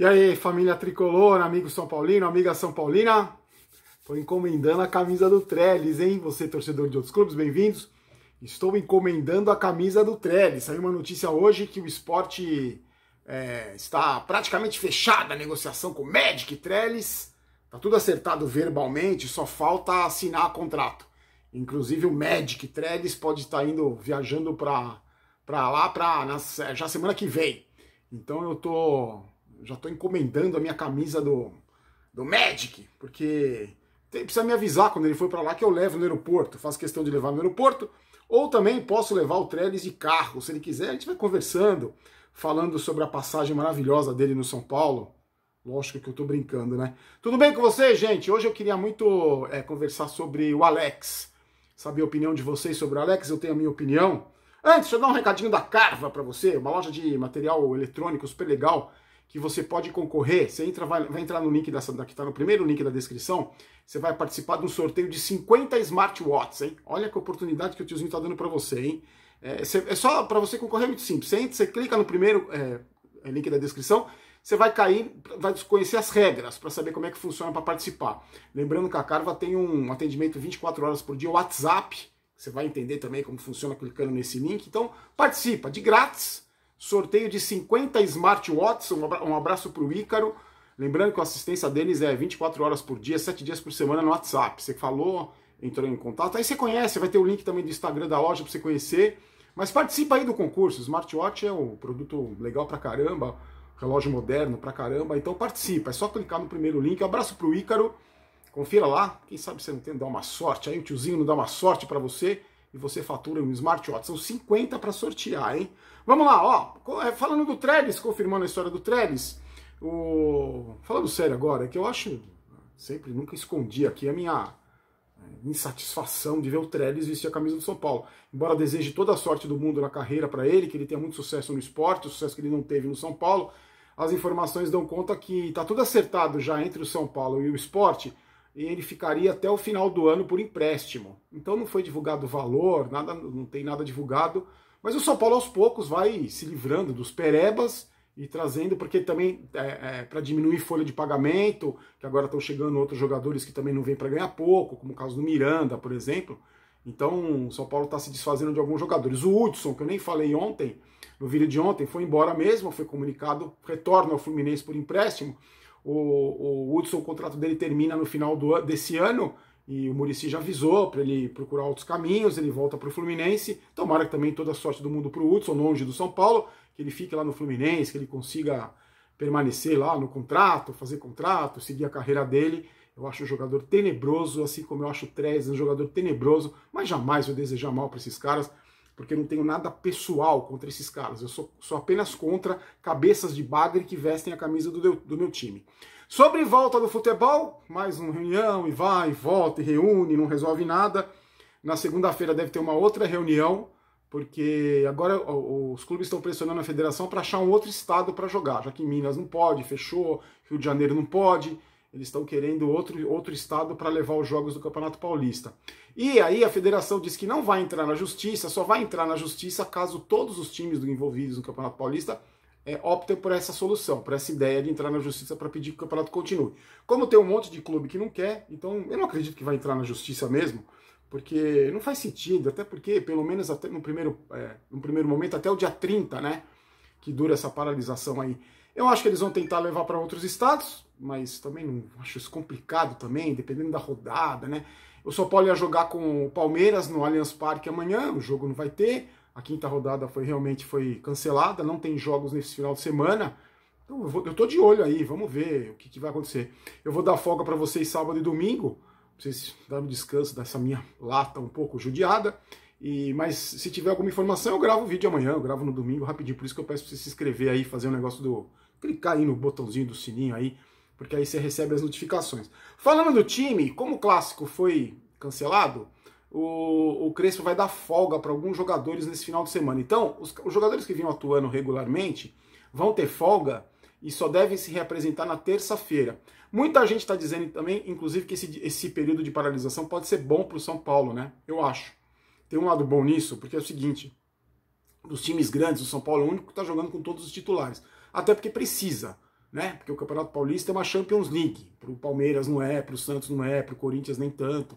E aí, família tricolor, amigo São Paulino, amiga São Paulina? Estou encomendando a camisa do Trellis, hein? Você, torcedor de outros clubes, bem-vindos. Estou encomendando a camisa do Trellis. Saiu uma notícia hoje que o esporte é, está praticamente fechada a negociação com o Magic Trellis. Tá tudo acertado verbalmente, só falta assinar contrato. Inclusive o Magic Trellis pode estar indo viajando para lá pra, na, já semana que vem. Então eu tô já estou encomendando a minha camisa do, do Magic, porque tem, precisa me avisar quando ele for para lá que eu levo no aeroporto, faço questão de levar no aeroporto, ou também posso levar o Trellis de carro, se ele quiser, a gente vai conversando, falando sobre a passagem maravilhosa dele no São Paulo. Lógico que eu estou brincando, né? Tudo bem com vocês, gente? Hoje eu queria muito é, conversar sobre o Alex. Saber a opinião de vocês sobre o Alex, eu tenho a minha opinião. Antes, deixa eu dar um recadinho da Carva para você, uma loja de material eletrônico super legal que você pode concorrer. Você entra, vai, vai entrar no link dessa que está no primeiro link da descrição. Você vai participar de um sorteio de 50 smartwatches, hein? Olha que oportunidade que o tiozinho está dando para você, hein? É, cê, é só para você concorrer, é muito simples. Você, entra, você clica no primeiro é, é link da descrição, você vai cair, vai desconhecer as regras para saber como é que funciona para participar. Lembrando que a Carva tem um atendimento 24 horas por dia, WhatsApp. Você vai entender também como funciona clicando nesse link. Então, participa de grátis sorteio de 50 smartwatches, um abraço para o Ícaro. Lembrando que a assistência deles é 24 horas por dia, 7 dias por semana no WhatsApp. Você falou, entrou em contato, aí você conhece, vai ter o link também do Instagram da loja para você conhecer. Mas participa aí do concurso, smartwatch é um produto legal pra caramba, relógio moderno pra caramba, então participa, é só clicar no primeiro link. Um abraço pro Ícaro, confira lá, quem sabe você não tem, dar uma sorte, aí o tiozinho não dá uma sorte para você e você fatura um smartwatch. São 50 para sortear, hein? Vamos lá, ó. É, falando do Trellis, confirmando a história do Trellis, o... falando sério agora, é que eu acho, sempre, nunca escondi aqui a minha é, insatisfação de ver o Trellis vestir a camisa do São Paulo. Embora deseje toda a sorte do mundo na carreira para ele, que ele tenha muito sucesso no esporte, o sucesso que ele não teve no São Paulo, as informações dão conta que está tudo acertado já entre o São Paulo e o esporte, e ele ficaria até o final do ano por empréstimo. Então não foi divulgado o valor, nada, não tem nada divulgado, mas o São Paulo aos poucos vai se livrando dos perebas e trazendo, porque também é, é, para diminuir folha de pagamento, que agora estão chegando outros jogadores que também não vêm para ganhar pouco, como o caso do Miranda, por exemplo. Então o São Paulo está se desfazendo de alguns jogadores. O Hudson, que eu nem falei ontem, no vídeo de ontem, foi embora mesmo, foi comunicado, retorna ao Fluminense por empréstimo. O, o Hudson, o contrato dele termina no final do, desse ano e o Murici já avisou para ele procurar outros caminhos, ele volta para o Fluminense. Tomara que também toda a sorte do mundo para o Hudson, longe do São Paulo, que ele fique lá no Fluminense, que ele consiga permanecer lá no contrato, fazer contrato, seguir a carreira dele. Eu acho um jogador tenebroso, assim como eu acho o Trez um jogador tenebroso, mas jamais eu desejar mal para esses caras porque eu não tenho nada pessoal contra esses caras. Eu sou, sou apenas contra cabeças de bagre que vestem a camisa do, do meu time. Sobre volta do futebol, mais uma reunião e vai, volta e reúne, não resolve nada. Na segunda-feira deve ter uma outra reunião, porque agora os clubes estão pressionando a federação para achar um outro estado para jogar, já que Minas não pode, fechou, Rio de Janeiro não pode. Eles estão querendo outro, outro estado para levar os jogos do Campeonato Paulista. E aí a federação diz que não vai entrar na justiça, só vai entrar na justiça caso todos os times envolvidos no Campeonato Paulista é, optem por essa solução, por essa ideia de entrar na justiça para pedir que o campeonato continue. Como tem um monte de clube que não quer, então eu não acredito que vai entrar na justiça mesmo, porque não faz sentido, até porque, pelo menos até no primeiro, é, no primeiro momento, até o dia 30, né? Que dura essa paralisação aí. Eu acho que eles vão tentar levar para outros estados, mas também não acho isso complicado também, dependendo da rodada, né? O São Paulo ia jogar com o Palmeiras no Allianz Parque amanhã, o jogo não vai ter. A quinta rodada foi realmente foi cancelada, não tem jogos nesse final de semana. Então eu, vou, eu tô de olho aí, vamos ver o que, que vai acontecer. Eu vou dar folga para vocês sábado e domingo, pra vocês darem um descanso dessa minha lata um pouco judiada. E, mas se tiver alguma informação, eu gravo o vídeo amanhã, eu gravo no domingo rapidinho. Por isso que eu peço pra você se inscrever aí, fazer um negócio do clicar aí no botãozinho do sininho aí, porque aí você recebe as notificações. Falando do time, como o clássico foi cancelado, o, o Crespo vai dar folga para alguns jogadores nesse final de semana. Então, os, os jogadores que vinham atuando regularmente vão ter folga e só devem se reapresentar na terça-feira. Muita gente está dizendo também, inclusive, que esse, esse período de paralisação pode ser bom para o São Paulo, né? Eu acho. Tem um lado bom nisso, porque é o seguinte: dos times grandes, o São Paulo é o único que está jogando com todos os titulares até porque precisa, né? Porque o Campeonato Paulista é uma Champions League. Para o Palmeiras não é, para o Santos não é, para o Corinthians nem tanto,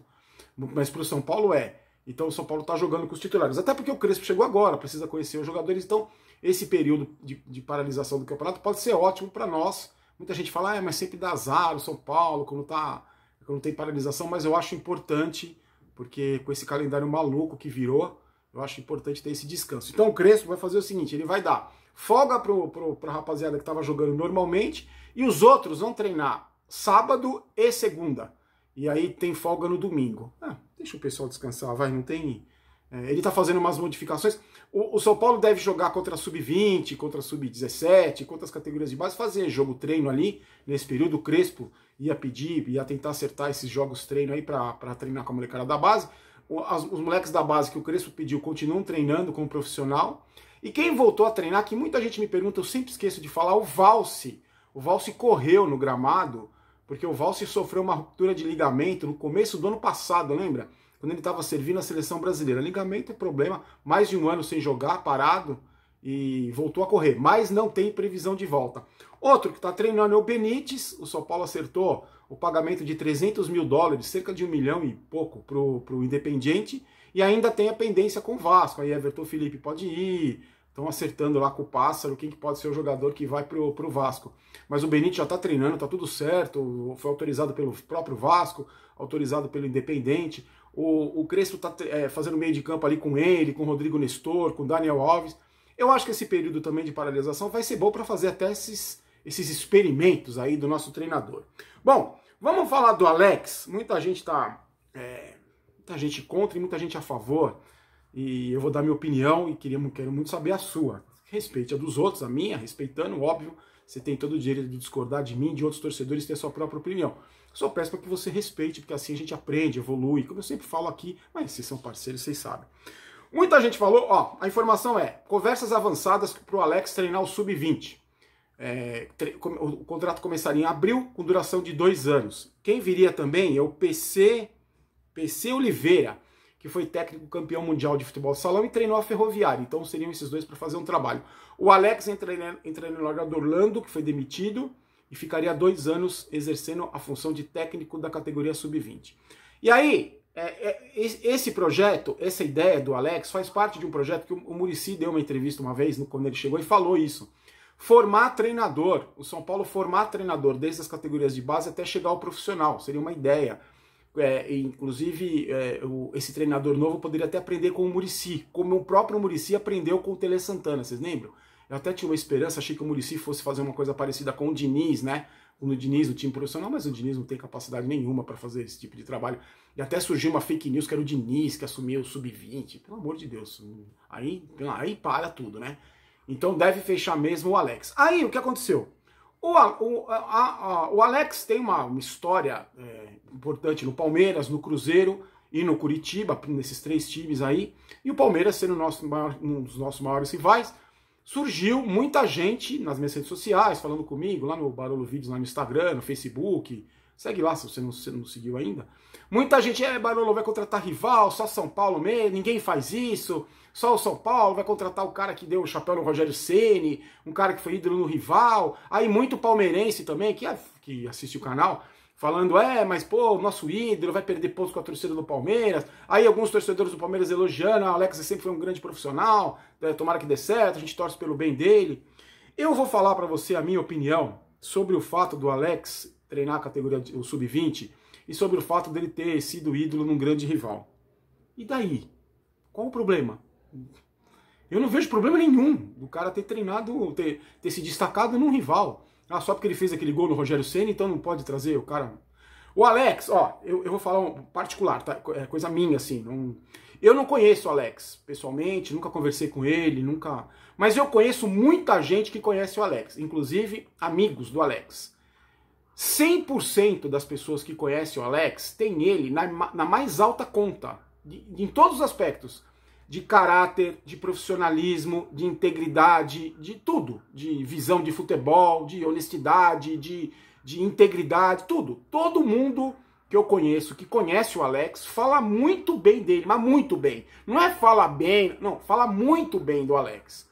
mas para o São Paulo é. Então o São Paulo está jogando com os titulares. Até porque o Crespo chegou agora, precisa conhecer os jogadores. Então esse período de, de paralisação do campeonato pode ser ótimo para nós. Muita gente fala, ah, mas sempre dá azar o São Paulo quando, tá, quando tem paralisação, mas eu acho importante, porque com esse calendário maluco que virou, eu acho importante ter esse descanso. Então o Crespo vai fazer o seguinte: ele vai dar folga pro, pro, rapaziada que estava jogando normalmente, e os outros vão treinar sábado e segunda. E aí tem folga no domingo. Ah, deixa o pessoal descansar, vai, não tem. É, ele está fazendo umas modificações. O, o, São Paulo deve jogar contra a sub-20, contra a sub-17, contra as categorias de base, fazer jogo treino ali. Nesse período, o Crespo ia pedir, ia tentar acertar esses jogos treino aí para treinar com a molecada da base. O, as, os moleques da base que o Crespo pediu continuam treinando com o profissional. E quem voltou a treinar, que muita gente me pergunta, eu sempre esqueço de falar, é o Valse. O Valse correu no gramado, porque o Valse sofreu uma ruptura de ligamento no começo do ano passado, lembra? Quando ele estava servindo a seleção brasileira. Ligamento é problema, mais de um ano sem jogar, parado, e voltou a correr, mas não tem previsão de volta. Outro que está treinando é o Benítez, o São Paulo acertou o pagamento de 300 mil dólares, cerca de um milhão e pouco, para o Independiente, e ainda tem a pendência com o Vasco. Aí Everton Felipe pode ir, estão acertando lá com o Pássaro quem que pode ser o jogador que vai para o Vasco. Mas o Benítez já está treinando, está tudo certo, foi autorizado pelo próprio Vasco, autorizado pelo Independente. O, o Crespo está é, fazendo meio de campo ali com ele, com o Rodrigo Nestor, com o Daniel Alves. Eu acho que esse período também de paralisação vai ser bom para fazer até esses, esses experimentos aí do nosso treinador. Bom, vamos falar do Alex. Muita gente está... É, muita gente contra e muita gente a favor e eu vou dar minha opinião e queria, quero muito saber a sua. Respeite a dos outros, a minha, respeitando, óbvio, você tem todo o direito de discordar de mim, de outros torcedores, ter a sua própria opinião. Só peço para que você respeite, porque assim a gente aprende, evolui, como eu sempre falo aqui, mas vocês são parceiros, vocês sabem. Muita gente falou, ó, a informação é, conversas avançadas para o Alex treinar o Sub-20. É, o contrato começaria em abril, com duração de dois anos. Quem viria também é o PC, PC Oliveira que foi técnico campeão mundial de futebol salão e treinou a Ferroviária. Então seriam esses dois para fazer um trabalho. O Alex entra né, treinador do Orlando, que foi demitido e ficaria dois anos exercendo a função de técnico da categoria sub-20. E aí, é, é, esse projeto, essa ideia do Alex, faz parte de um projeto que o Murici deu uma entrevista uma vez quando ele chegou e falou isso. Formar treinador, o São Paulo formar treinador desde as categorias de base até chegar ao profissional, seria uma ideia é, inclusive, é, o, esse treinador novo poderia até aprender com o Murici, como o próprio Murici aprendeu com o Tele Santana, vocês lembram? Eu até tinha uma esperança, achei que o Murici fosse fazer uma coisa parecida com o Diniz, né? No Diniz, no time profissional, mas o Diniz não tem capacidade nenhuma para fazer esse tipo de trabalho. E até surgiu uma fake news que era o Diniz que assumiu o sub-20. Pelo amor de Deus, aí, aí para tudo, né? Então deve fechar mesmo o Alex. Aí o que aconteceu? O, o, a, a, o Alex tem uma, uma história é, importante no Palmeiras, no Cruzeiro e no Curitiba, nesses três times aí. E o Palmeiras sendo nosso maior, um dos nossos maiores rivais. Surgiu muita gente nas minhas redes sociais, falando comigo, lá no Barulho Vídeos, lá no Instagram, no Facebook, Segue lá se você não, se não seguiu ainda. Muita gente, é, Barolo vai contratar rival, só São Paulo mesmo, ninguém faz isso. Só o São Paulo vai contratar o cara que deu o chapéu no Rogério Ceni, um cara que foi ídolo no rival. Aí muito palmeirense também, que, ah, que assiste o canal, falando, é, mas pô, nosso ídolo vai perder pontos com a torcida do Palmeiras. Aí alguns torcedores do Palmeiras elogiando, ah, o Alex sempre foi um grande profissional, né, tomara que dê certo, a gente torce pelo bem dele. Eu vou falar para você a minha opinião sobre o fato do Alex treinar a categoria o sub-20 e sobre o fato dele ter sido ídolo num grande rival. E daí? Qual o problema? Eu não vejo problema nenhum do cara ter treinado, ter, ter se destacado num rival. Ah, só porque ele fez aquele gol no Rogério Senna, então não pode trazer o cara. O Alex, ó, eu, eu vou falar um particular, tá? É coisa minha, assim. Não... Eu não conheço o Alex pessoalmente, nunca conversei com ele, nunca. Mas eu conheço muita gente que conhece o Alex, inclusive amigos do Alex. 100% das pessoas que conhecem o Alex tem ele na, na mais alta conta, de, em todos os aspectos, de caráter, de profissionalismo, de integridade, de tudo, de visão de futebol, de honestidade, de, de integridade, tudo. Todo mundo que eu conheço, que conhece o Alex, fala muito bem dele, mas muito bem. Não é fala bem, não, fala muito bem do Alex.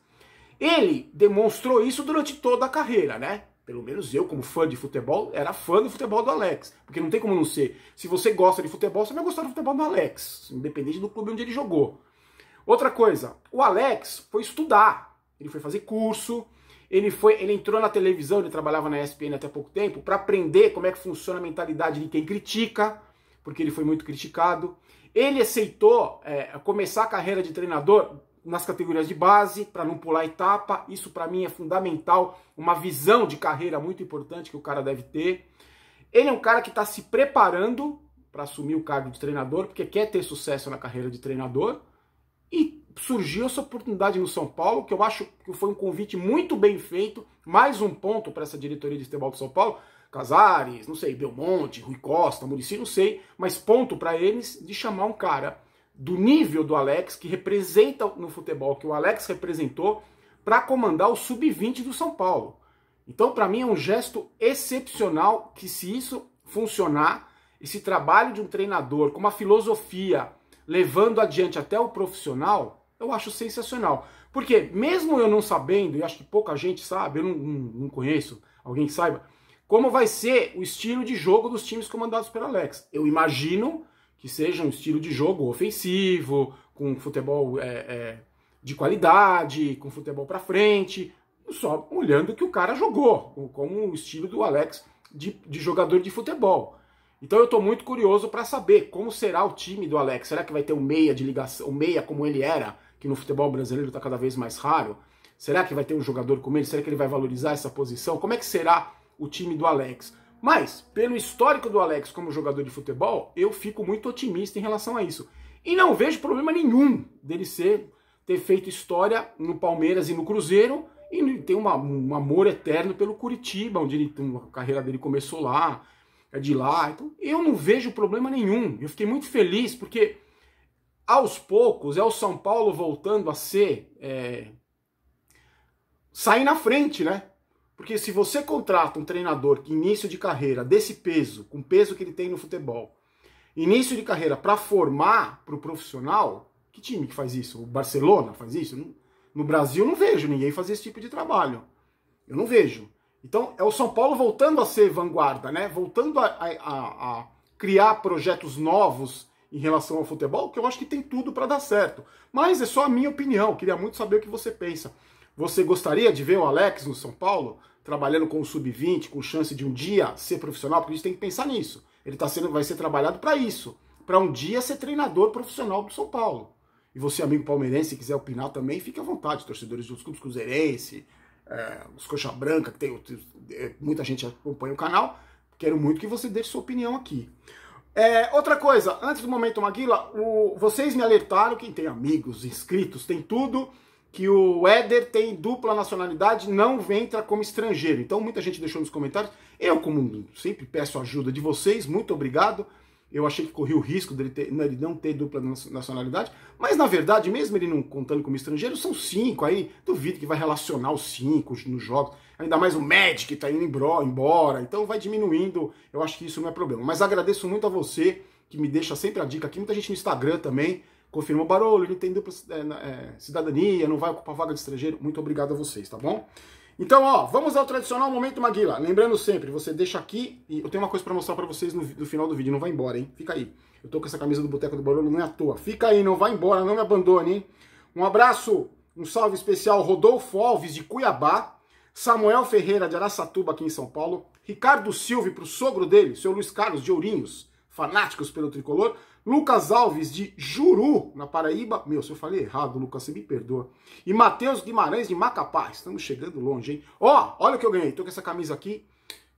Ele demonstrou isso durante toda a carreira, né? pelo menos eu, como fã de futebol, era fã do futebol do Alex. Porque não tem como não ser. Se você gosta de futebol, você vai gostar do futebol do Alex, independente do clube onde ele jogou. Outra coisa, o Alex foi estudar. Ele foi fazer curso, ele foi, ele entrou na televisão, ele trabalhava na ESPN até pouco tempo, para aprender como é que funciona a mentalidade de quem critica, porque ele foi muito criticado. Ele aceitou é, começar a carreira de treinador nas categorias de base, para não pular etapa. Isso para mim é fundamental, uma visão de carreira muito importante que o cara deve ter. Ele é um cara que está se preparando para assumir o cargo de treinador, porque quer ter sucesso na carreira de treinador. E surgiu essa oportunidade no São Paulo, que eu acho que foi um convite muito bem feito. Mais um ponto para essa diretoria de futebol do São Paulo. Casares, não sei, Belmonte, Rui Costa, Murici, não sei, mas ponto para eles de chamar um cara do nível do Alex, que representa no futebol que o Alex representou, para comandar o sub-20 do São Paulo. Então, para mim, é um gesto excepcional que, se isso funcionar, esse trabalho de um treinador com uma filosofia levando adiante até o profissional, eu acho sensacional. Porque, mesmo eu não sabendo, e acho que pouca gente sabe, eu não, não, não conheço alguém que saiba, como vai ser o estilo de jogo dos times comandados pelo Alex. Eu imagino que seja um estilo de jogo ofensivo, com futebol é, é, de qualidade, com futebol para frente, só olhando que o cara jogou, como o estilo do Alex de, de jogador de futebol. Então eu estou muito curioso para saber como será o time do Alex. Será que vai ter um meia de ligação, um meia como ele era, que no futebol brasileiro está cada vez mais raro? Será que vai ter um jogador como ele? Será que ele vai valorizar essa posição? Como é que será o time do Alex? Mas, pelo histórico do Alex como jogador de futebol, eu fico muito otimista em relação a isso. E não vejo problema nenhum dele ser ter feito história no Palmeiras e no Cruzeiro e ter uma, um amor eterno pelo Curitiba, onde ele, a carreira dele começou lá, é de lá. Então, eu não vejo problema nenhum. Eu fiquei muito feliz porque aos poucos é o São Paulo voltando a ser é, sair na frente, né? Porque se você contrata um treinador que início de carreira desse peso, com o peso que ele tem no futebol, início de carreira para formar para o profissional, que time que faz isso? O Barcelona faz isso? No Brasil não vejo ninguém fazer esse tipo de trabalho. Eu não vejo. Então é o São Paulo voltando a ser vanguarda, né? Voltando a, a, a criar projetos novos em relação ao futebol, que eu acho que tem tudo para dar certo. Mas é só a minha opinião. Queria muito saber o que você pensa. Você gostaria de ver o Alex no São Paulo? trabalhando com o sub-20, com chance de um dia ser profissional, porque a gente tem que pensar nisso. Ele tá sendo, vai ser trabalhado para isso, para um dia ser treinador profissional do São Paulo. E você, amigo palmeirense, quiser opinar também, fique à vontade, torcedores dos clubes cruzeirense, é, os coxa branca, que tem, é, muita gente acompanha o canal. Quero muito que você deixe sua opinião aqui. É, outra coisa, antes do momento Maguila, o, vocês me alertaram, quem tem amigos, inscritos, tem tudo, que o Éder tem dupla nacionalidade, não entra como estrangeiro. Então muita gente deixou nos comentários. Eu, como sempre, peço ajuda de vocês, muito obrigado. Eu achei que corri o risco dele ter, não, não ter dupla nacionalidade, mas na verdade, mesmo ele não contando como estrangeiro, são cinco. Aí duvido que vai relacionar os cinco nos jogos. Ainda mais o Magic que está indo embora, então vai diminuindo. Eu acho que isso não é problema. Mas agradeço muito a você que me deixa sempre a dica aqui. Muita gente no Instagram também confirma o barulho, ele tem dupla é, é, cidadania, não vai ocupar vaga de estrangeiro. Muito obrigado a vocês, tá bom? Então, ó, vamos ao tradicional momento Maguila. Lembrando sempre, você deixa aqui e eu tenho uma coisa para mostrar para vocês no, no, final do vídeo. Não vai embora, hein? Fica aí. Eu tô com essa camisa do Boteco do Barulho, não é à toa. Fica aí, não vai embora, não me abandone, hein? Um abraço, um salve especial Rodolfo Alves de Cuiabá, Samuel Ferreira de Araçatuba aqui em São Paulo, Ricardo Silva pro sogro dele, seu Luiz Carlos de Ourinhos, fanáticos pelo tricolor. Lucas Alves de Juru, na Paraíba. Meu, se eu falei errado, Lucas, você me perdoa. E Matheus Guimarães de Macapá. Estamos chegando longe, hein? Ó, olha o que eu ganhei. Tô com essa camisa aqui.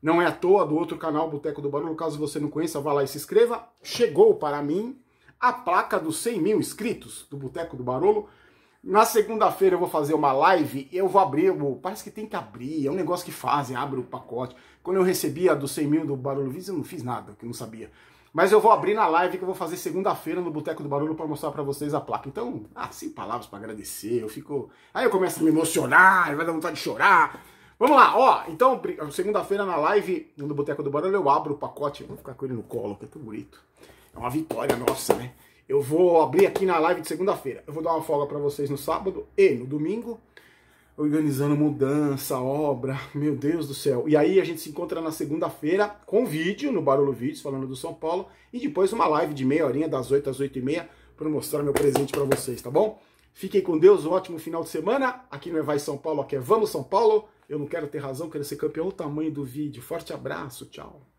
Não é à toa do outro canal Boteco do Barulho. Caso você não conheça, vá lá e se inscreva. Chegou para mim a placa dos 100 mil inscritos do Boteco do Barolo. Na segunda-feira eu vou fazer uma live eu vou abrir. Eu, parece que tem que abrir. É um negócio que fazem, abre o pacote. Quando eu recebi a dos 100 mil do Barolo Visa, eu não fiz nada, que eu não sabia. Mas eu vou abrir na live que eu vou fazer segunda-feira no Boteco do Barulho para mostrar para vocês a placa. Então, ah, sem palavras para agradecer, eu fico. Aí eu começo a me emocionar, vai dar vontade de chorar. Vamos lá, ó. Então, segunda-feira na live no Boteco do Barulho eu abro o pacote. Vou ficar com ele no colo, que é tão bonito. É uma vitória nossa, né? Eu vou abrir aqui na live de segunda-feira. Eu vou dar uma folga para vocês no sábado e no domingo organizando mudança, obra, meu Deus do céu. E aí a gente se encontra na segunda-feira com vídeo, no Barulho Vídeos, falando do São Paulo, e depois uma live de meia horinha, das 8 às 8 e meia, para mostrar meu presente para vocês, tá bom? Fiquem com Deus, um ótimo final de semana. Aqui não é Vai São Paulo, aqui é Vamos São Paulo. Eu não quero ter razão, quero ser campeão. O tamanho do vídeo. Forte abraço, tchau.